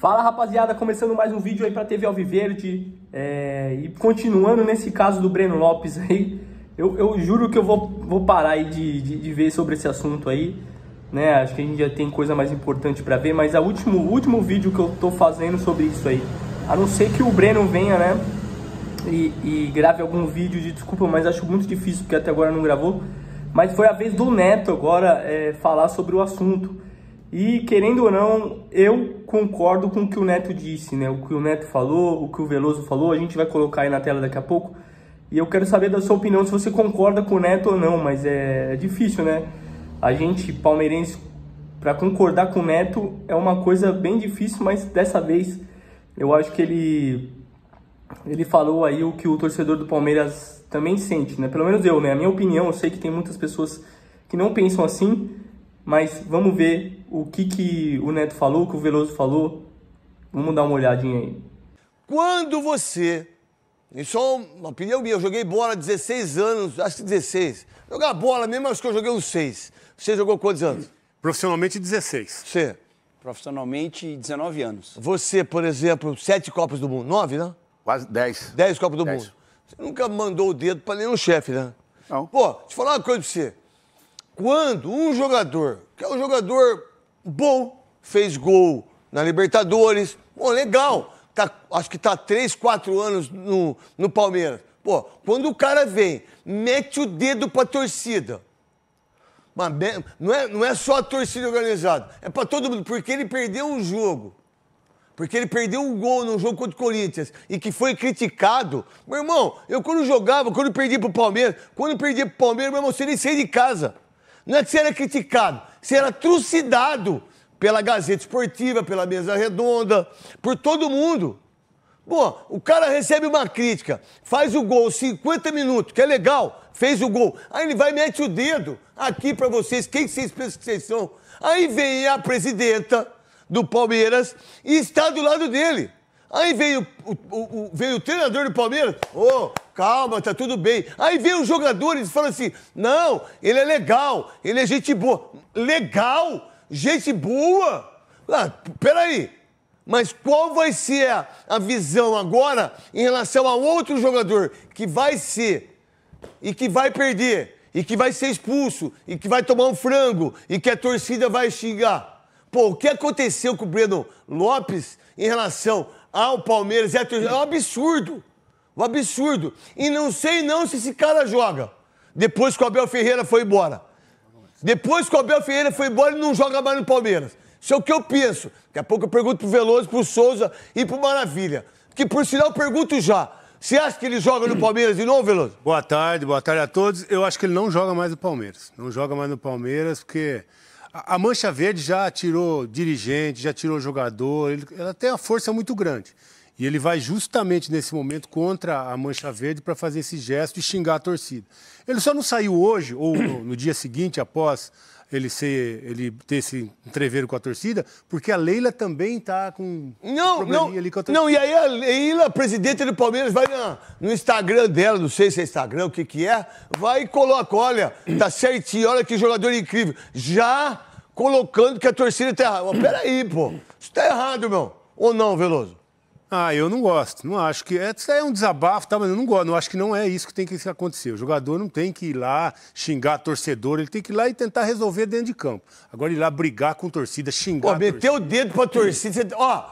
Fala rapaziada, começando mais um vídeo aí pra TV Alviverde é, e continuando nesse caso do Breno Lopes aí, eu, eu juro que eu vou, vou parar aí de, de, de, ver sobre esse assunto aí, né? Acho que a gente já tem coisa mais importante pra ver, mas é o último, último vídeo que eu tô fazendo sobre isso aí, a não ser que o Breno venha, né? E, e grave algum vídeo de desculpa, mas acho muito difícil porque até agora não gravou. Mas foi a vez do Neto agora é, falar sobre o assunto. E querendo ou não, eu concordo com o que o Neto disse, né? O que o Neto falou, o que o Veloso falou, a gente vai colocar aí na tela daqui a pouco. E eu quero saber da sua opinião se você concorda com o Neto ou não, mas é, é difícil, né? A gente palmeirense para concordar com o Neto é uma coisa bem difícil, mas dessa vez eu acho que ele ele falou aí o que o torcedor do Palmeiras também sente, né? Pelo menos eu, né? A minha opinião, eu sei que tem muitas pessoas que não pensam assim, mas vamos ver o que, que o Neto falou, o que o Veloso falou. Vamos dar uma olhadinha aí. Quando você. Isso é uma opinião minha. Eu joguei bola 16 anos, acho que 16. Jogar bola mesmo, acho que eu joguei uns 6. Você jogou quantos anos? Profissionalmente, 16. Você? Profissionalmente, 19 anos. Você, por exemplo, 7 Copas do Mundo. 9, né? Quase 10. 10 Copas do dez. Mundo. Você nunca mandou o dedo pra nenhum chefe, né? Não. Pô, deixa eu falar uma coisa pra você quando um jogador, que é um jogador bom, fez gol na Libertadores, bom, legal, tá, acho que está três, quatro anos no, no Palmeiras. Pô, quando o cara vem, mete o dedo pra torcida. Mas não é, não é só a torcida organizada, é para todo mundo, porque ele perdeu um jogo. Porque ele perdeu um gol no jogo contra o Corinthians e que foi criticado. Meu irmão, eu quando jogava, quando perdi pro Palmeiras, quando perdi pro Palmeiras, meu irmão, você nem saía de casa. Não é que você era criticado, você era trucidado pela Gazeta Esportiva, pela Mesa Redonda, por todo mundo. Pô, o cara recebe uma crítica, faz o gol 50 minutos, que é legal, fez o gol. Aí ele vai e mete o dedo aqui para vocês, quem vocês pensam que vocês são? Aí vem a presidenta do Palmeiras e está do lado dele. Aí veio o, o, o, o treinador do Palmeiras, ô, oh, calma, tá tudo bem. Aí vem os jogadores e falam assim: não, ele é legal, ele é gente boa. Legal? Gente boa? Ah, peraí. Mas qual vai ser a, a visão agora em relação a outro jogador que vai ser e que vai perder, e que vai ser expulso, e que vai tomar um frango, e que a torcida vai xingar? Pô, o que aconteceu com o Breno Lopes em relação ao Palmeiras? É um absurdo. O absurdo. E não sei não se esse cara joga. Depois que o Abel Ferreira foi embora. Depois que o Abel Ferreira foi embora, ele não joga mais no Palmeiras. Isso é o que eu penso. Daqui a pouco eu pergunto pro Veloso, pro Souza e pro Maravilha. Que por sinal eu pergunto já. Você acha que ele joga no Palmeiras de novo, Veloso? Boa tarde, boa tarde a todos. Eu acho que ele não joga mais no Palmeiras. Não joga mais no Palmeiras porque a Mancha Verde já tirou dirigente, já tirou jogador. Ela tem uma força muito grande. E ele vai justamente nesse momento contra a Mancha Verde para fazer esse gesto e xingar a torcida. Ele só não saiu hoje ou no dia seguinte após ele ser ele ter esse entreveiro com a torcida, porque a Leila também está com não, não, ali com a torcida. Não, e aí a Leila, a presidente do Palmeiras, vai na, no Instagram dela, não sei se é Instagram, o que que é, vai e coloca, olha, tá certinho, olha que jogador incrível. Já colocando que a torcida está errada. Peraí, pô, isso tá errado, meu. Ou não, Veloso? Ah, eu não gosto. Não acho que. É, isso é um desabafo, tá? Mas eu não gosto. Não acho que não é isso que tem que acontecer. O jogador não tem que ir lá xingar torcedor, ele tem que ir lá e tentar resolver dentro de campo. Agora ir lá brigar com torcida, xingar. Pô, meter o dedo pra torcida, você... ó,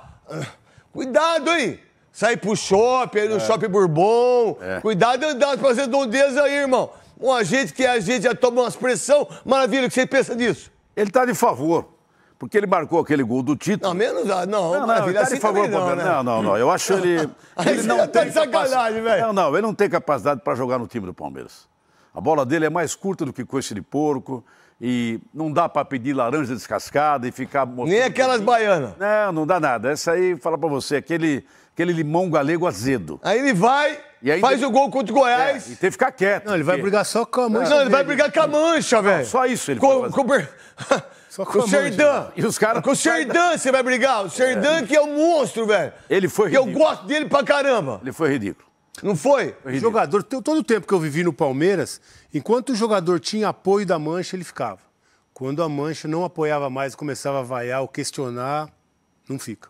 cuidado aí. Sair pro shopping, aí no é. shopping Bourbon. É. Cuidado andar pra fazer dondeza aí, irmão. Um agente que é a gente já toma umas pressão. Maravilha, o que você pensa disso? Ele tá de favor. Porque ele marcou aquele gol do título. Não, menos. Ah, não, não, não ele tá assim favor, não, né? não, não, não. Eu acho ele. ele não tá tem sacanagem, velho. Não, não, ele não tem capacidade para jogar no time do Palmeiras. A bola dele é mais curta do que coice de porco. E não dá para pedir laranja descascada e ficar mostrando. Nem aquelas baianas. Não, não dá nada. Essa aí, fala para você, aquele, aquele limão galego azedo. Aí ele vai, aí faz o gol contra o Goiás. É, e tem que ficar quieto. Não, ele porque... vai brigar só com a mancha. Não, dele. ele vai brigar com a mancha, velho. Só isso ele vai fazer. Só com o Sheridan. E os caras. Com o Sheridan você vai brigar. O Sheridan é. que é um monstro, velho. Ele foi ridículo. E eu gosto dele pra caramba. Ele foi ridículo. Não foi? foi jogador, todo o tempo que eu vivi no Palmeiras, enquanto o jogador tinha apoio da mancha, ele ficava. Quando a mancha não apoiava mais, começava a vaiar ou questionar, não fica.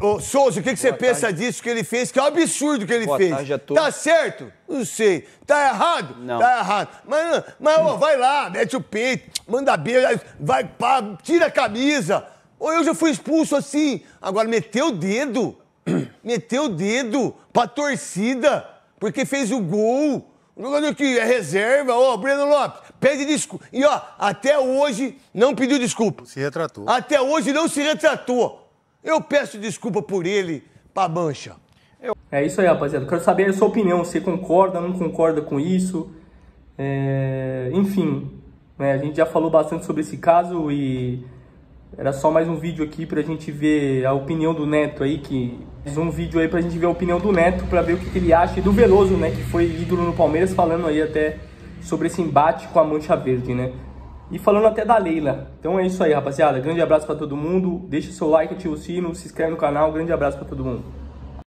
Ô, Souza, o que, que você pensa disso que ele fez? Que é um absurdo que ele Boa fez. Tarde a Tá certo? Não sei. Tá errado? Não. Tá errado. Mas, mas vai lá, mete o peito, manda beijo, vai, pá, tira a camisa. Ou eu já fui expulso assim. Agora, meteu o dedo, meteu o dedo pra torcida, porque fez o gol. O jogador que é reserva, ô, Breno Lopes, pede desculpa. E ó, até hoje não pediu desculpa. Se retratou. Até hoje não se retratou. Eu peço desculpa por ele, pra mancha. É isso aí, rapaziada. Quero saber a sua opinião. Você concorda, não concorda com isso? É... Enfim, né? a gente já falou bastante sobre esse caso e era só mais um vídeo aqui pra gente ver a opinião do Neto aí, que mais um vídeo aí pra gente ver a opinião do Neto, pra ver o que, que ele acha e do Veloso, né, que foi ídolo no Palmeiras, falando aí até sobre esse embate com a Mancha Verde, né e falando até da Leila. Então é isso aí, rapaziada. Grande abraço para todo mundo. Deixa o seu like, ativa o sino, se inscreve no canal. Grande abraço para todo mundo.